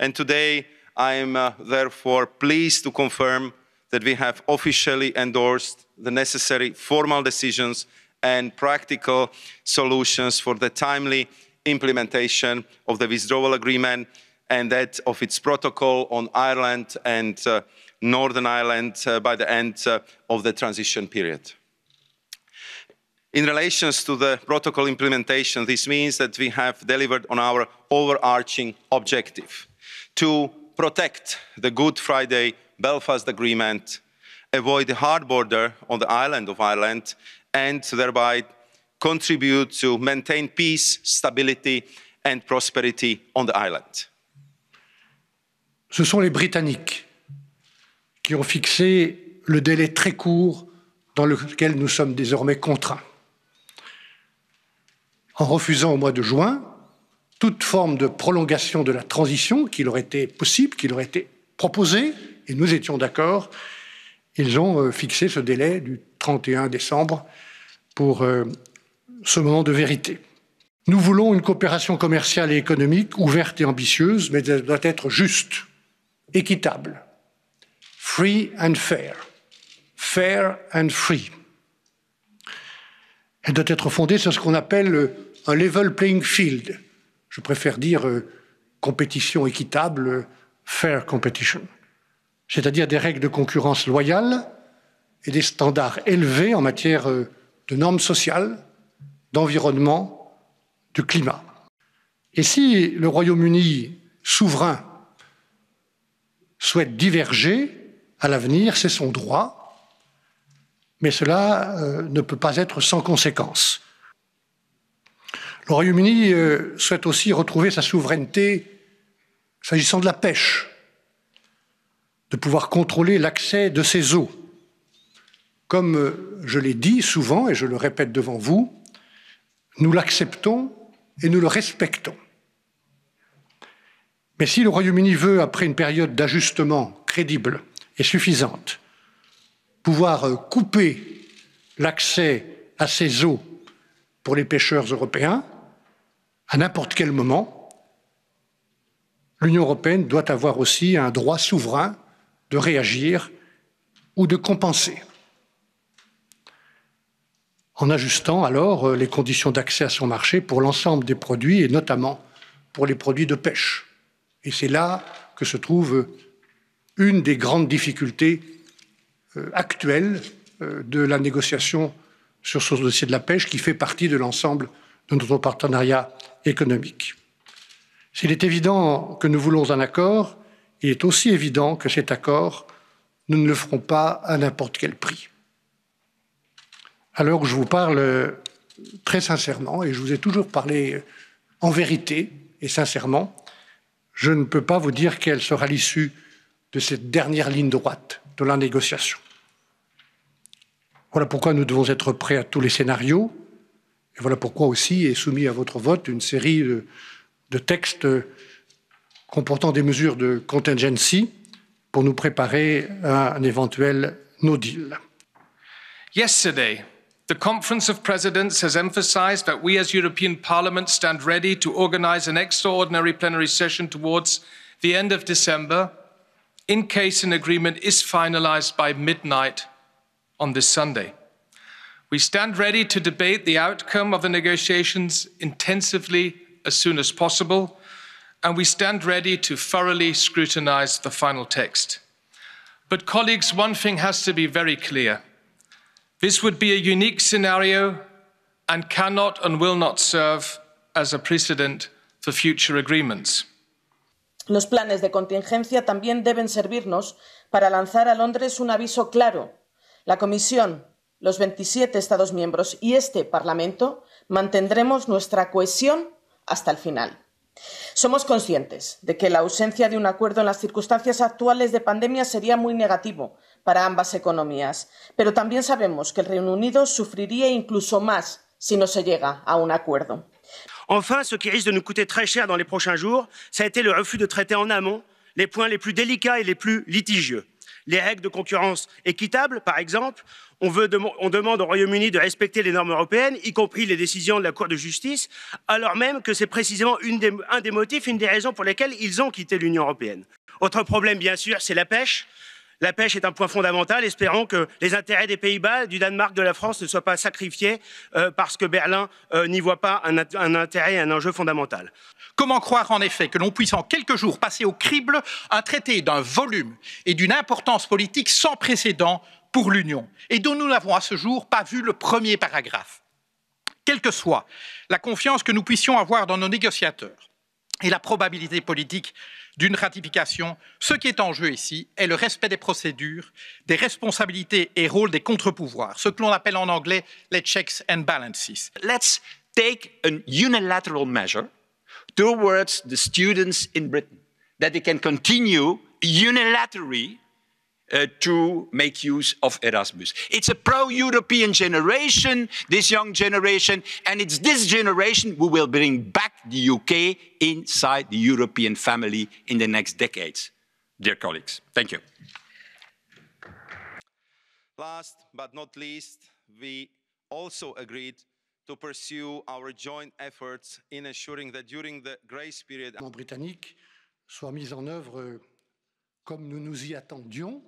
And today, I am uh, therefore pleased to confirm that we have officially endorsed the necessary formal decisions and practical solutions for the timely implementation of the withdrawal agreement and that of its protocol on Ireland and uh, Northern Ireland uh, by the end uh, of the transition period. In relation to the protocol implementation, this means that we have delivered on our overarching objective to protect the Good Friday Belfast Agreement, avoid the hard border on the island of Ireland, and thereby contribute to maintain peace, stability and prosperity on the island. Ce sont les Britanniques qui ont fixé le délai très court dans lequel nous sommes désormais contraints. en refusant au mois de juin toute forme de prolongation de la transition qui leur était possible, qui leur était proposée, et nous étions d'accord, ils ont euh, fixé ce délai du 31 décembre pour euh, ce moment de vérité. Nous voulons une coopération commerciale et économique ouverte et ambitieuse, mais elle doit être juste, équitable, free and fair, fair and free. Elle doit être fondée sur ce qu'on appelle le un level playing field. Je préfère dire euh, compétition équitable, fair competition. C'est-à-dire des règles de concurrence loyales et des standards élevés en matière euh, de normes sociales, d'environnement, de climat. Et si le Royaume-Uni souverain souhaite diverger à l'avenir, c'est son droit, mais cela euh, ne peut pas être sans conséquences. Le Royaume-Uni euh, souhaite aussi retrouver sa souveraineté s'agissant de la pêche, de pouvoir contrôler l'accès de ses eaux. Comme euh, je l'ai dit souvent et je le répète devant vous, nous l'acceptons et nous le respectons. Mais si le Royaume-Uni veut, après une période d'ajustement crédible et suffisante, pouvoir euh, couper l'accès à ses eaux pour les pêcheurs européens, à n'importe quel moment, l'Union européenne doit avoir aussi un droit souverain de réagir ou de compenser, en ajustant alors euh, les conditions d'accès à son marché pour l'ensemble des produits et notamment pour les produits de pêche. Et c'est là que se trouve euh, une des grandes difficultés euh, actuelles de la négociation sur ce dossier de la pêche qui fait partie de l'ensemble de notre partenariat économique. S'il est évident que nous voulons un accord, il est aussi évident que cet accord, nous ne le ferons pas à n'importe quel prix. Alors je vous parle très sincèrement, et je vous ai toujours parlé en vérité et sincèrement, je ne peux pas vous dire quelle sera l'issue de cette dernière ligne droite de la négociation. Voilà pourquoi nous devons être prêts à tous les scénarios, voilà pourquoi aussi est soumis à votre vote une série de, textes comportant des mesures de contingency pour nous préparer à un éventuel no deal. Yesterday, the Conference of Presidents has emphasized that we as European Parliament stand ready to organize an extraordinary plenary session towards the end of December in case an agreement is finalized by midnight on this Sunday. We stand ready to debate the outcome of the negotiations intensively as soon as possible, and we stand ready to thoroughly scrutinise the final text. But, colleagues, one thing has to be very clear. This would be a unique scenario and cannot and will not serve as a precedent for future agreements. Los planes de contingencia también deben servirnos para lanzar a Londres un aviso claro. La Comisión, los 27 Estados miembros y este Parlamento mantendremos nuestra cohesión hasta el final. Somos conscientes de que la ausencia de un acuerdo en las circunstancias actuales de pandemia sería muy negativo para ambas economías, pero también sabemos que el Reino Unido sufriría incluso más si no se llega a un acuerdo. Enfin, ce qui risque de nous coûter très cher dans les prochains jours, ça a été le refus de traiter en amont les points les plus délicats et les plus litigieux. Les règles de concurrence équitable, par exemple, On, demande au Royaume-Uni de respecter les normes européennes, y compris les décisions de la Cour de justice, alors même que c'est précisément un des motifs, une des raisons pour lesquelles ils ont quitté l'Union européenne. Autre problème, bien sûr, c'est la pêche. La pêche est un point fondamental. Espérons que les intérêts des Pays-Bas, du Danemark, de la France ne soient pas sacrifiés euh, parce que Berlin euh, n'y voit pas un, un intérêt, un enjeu fondamental. Comment croire en effet que l'on puisse en quelques jours passer au crible un traité d'un volume et d'une importance politique sans précédent pour l'Union et dont nous n'avons à ce jour pas vu le premier paragraphe. Quelle que soit la confiance que nous puissions avoir dans nos négociateurs et la probabilité politique d'une ratification, ce qui est en jeu ici est le respect des procédures, des responsabilités et rôles des contre-pouvoirs, ce que l'on appelle en anglais les checks and balances. Let's take a unilateral measure towards the students in Britain that they can continue unilaterally uh, to make use of Erasmus. It's a pro European generation, this young generation, and it's this generation who will bring back the UK inside the European family in the next decades. Dear colleagues, thank you. Last but not least, we also agreed to pursue our joint efforts in assuring that during the grace period. Britannique soit mise en œuvre comme nous nous y attendions